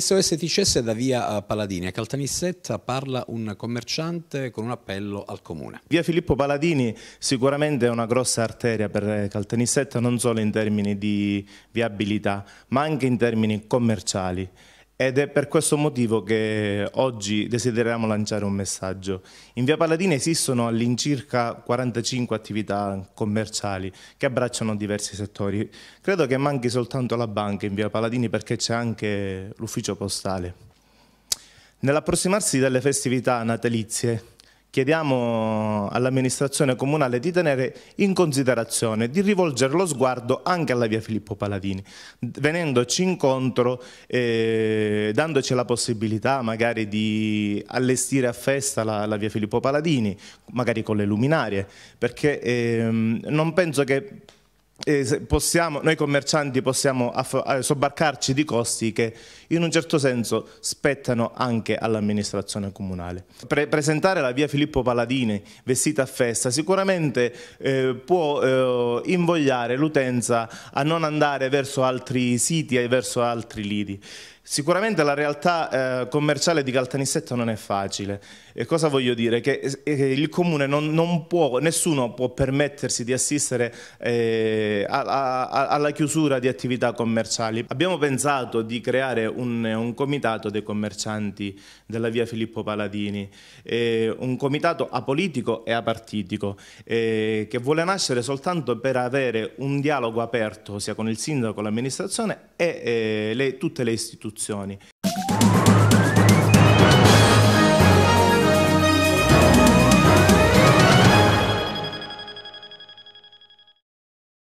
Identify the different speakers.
Speaker 1: SOS TCS da via eh, Paladini. A Caltanissetta parla un commerciante con un appello al comune. Via Filippo Paladini sicuramente è una grossa arteria per eh, Caltanissetta non solo in termini di viabilità ma anche in termini commerciali. Ed è per questo motivo che oggi desideriamo lanciare un messaggio. In Via Paladina esistono all'incirca 45 attività commerciali che abbracciano diversi settori. Credo che manchi soltanto la banca in Via Paladini perché c'è anche l'ufficio postale. Nell'approssimarsi delle festività natalizie, Chiediamo all'amministrazione comunale di tenere in considerazione, di rivolgere lo sguardo anche alla via Filippo Paladini, venendoci incontro, eh, dandoci la possibilità magari di allestire a festa la, la via Filippo Paladini, magari con le luminarie, perché eh, non penso che eh, possiamo, noi commercianti possiamo eh, sobbarcarci di costi che in un certo senso spettano anche all'amministrazione comunale. Pre presentare la via Filippo Paladini vestita a festa sicuramente eh, può eh, invogliare l'utenza a non andare verso altri siti e verso altri lidi. Sicuramente la realtà eh, commerciale di Caltanissetta non è facile. E cosa voglio dire? Che eh, eh il comune non, non, può, nessuno può permettersi di assistere eh, a, a, alla chiusura di attività commerciali. Abbiamo pensato di creare un, un comitato dei commercianti della via Filippo Paladini, eh, un comitato apolitico e apartitico, eh, che vuole nascere soltanto per avere un dialogo aperto sia con il sindaco, l'amministrazione e le, tutte le istituzioni istituzioni